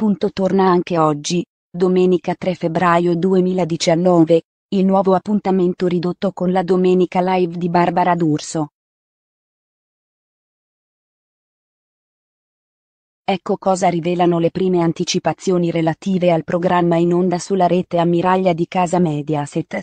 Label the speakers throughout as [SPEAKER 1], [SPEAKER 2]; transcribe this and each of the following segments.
[SPEAKER 1] Punto torna anche oggi, domenica 3 febbraio 2019, il nuovo appuntamento ridotto con la domenica live di Barbara D'Urso. Ecco cosa rivelano le prime anticipazioni relative al programma in onda sulla rete ammiraglia di casa Mediaset.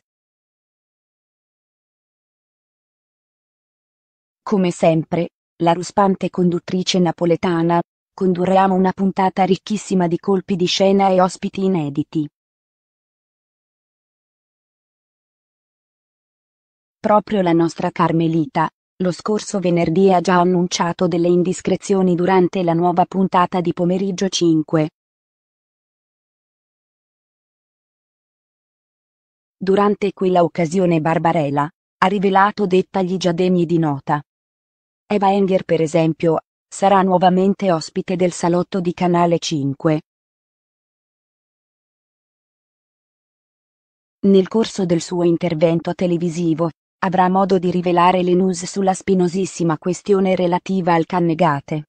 [SPEAKER 2] Come sempre, la ruspante conduttrice napoletana, condurremo una puntata ricchissima di colpi di scena e ospiti inediti.
[SPEAKER 1] Proprio la nostra Carmelita, lo scorso venerdì ha già annunciato delle indiscrezioni durante la nuova puntata di pomeriggio 5.
[SPEAKER 2] Durante quella occasione
[SPEAKER 1] Barbarella ha rivelato dettagli già degni di nota. Eva Enger per esempio Sarà nuovamente ospite del Salotto di Canale 5.
[SPEAKER 2] Nel corso del suo intervento televisivo, avrà modo di rivelare le news sulla spinosissima questione relativa al Cannegate.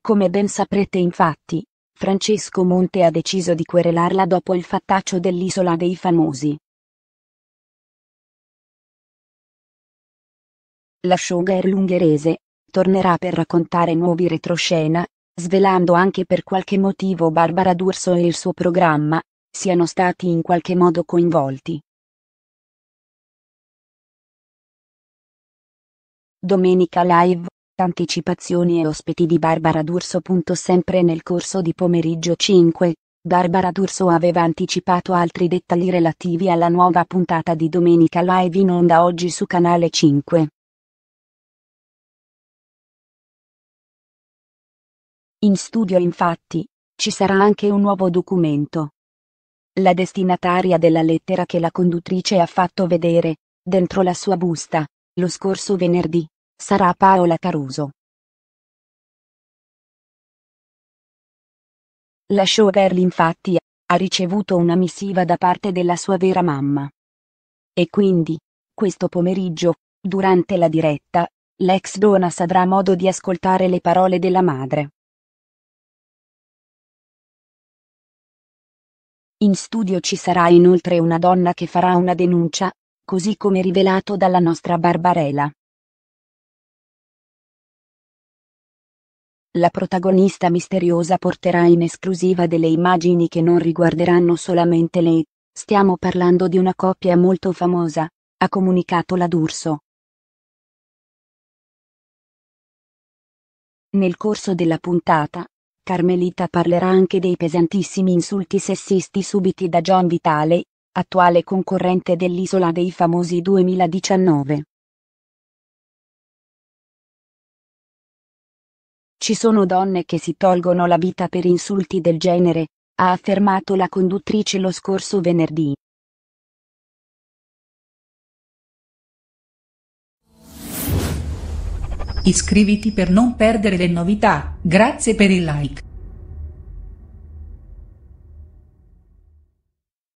[SPEAKER 2] Come ben saprete infatti, Francesco Monte ha deciso di querelarla dopo il fattaccio dell'Isola dei Famosi.
[SPEAKER 1] la showgirl ungherese, tornerà per raccontare nuovi retroscena, svelando anche per qualche motivo Barbara D'Urso e il suo programma, siano stati in qualche modo coinvolti. Domenica live, anticipazioni e ospiti di Barbara D'Urso. Sempre nel corso di pomeriggio 5, Barbara D'Urso aveva anticipato altri dettagli relativi alla nuova puntata di Domenica live in onda oggi
[SPEAKER 2] su Canale 5.
[SPEAKER 1] In studio infatti, ci sarà anche un nuovo documento. La destinataria della lettera che la conduttrice ha fatto vedere, dentro la sua busta, lo scorso venerdì, sarà Paola Caruso.
[SPEAKER 2] La showgirl infatti ha ricevuto
[SPEAKER 1] una missiva da parte della sua vera mamma. E quindi, questo pomeriggio, durante la diretta, l'ex Donas avrà modo di ascoltare le parole della
[SPEAKER 2] madre. In studio ci sarà inoltre una donna che farà una denuncia, così come rivelato dalla nostra Barbarella.
[SPEAKER 1] La protagonista misteriosa porterà in esclusiva delle immagini che non riguarderanno solamente lei, stiamo parlando di una coppia molto famosa, ha comunicato la
[SPEAKER 2] D'Urso. Nel corso
[SPEAKER 1] della puntata, Carmelita parlerà anche dei pesantissimi insulti sessisti subiti da John Vitale, attuale concorrente dell'Isola dei Famosi 2019.
[SPEAKER 2] Ci sono donne che si tolgono la vita per insulti del genere, ha affermato la conduttrice lo scorso venerdì.
[SPEAKER 1] Iscriviti per non perdere le novità, grazie per il like.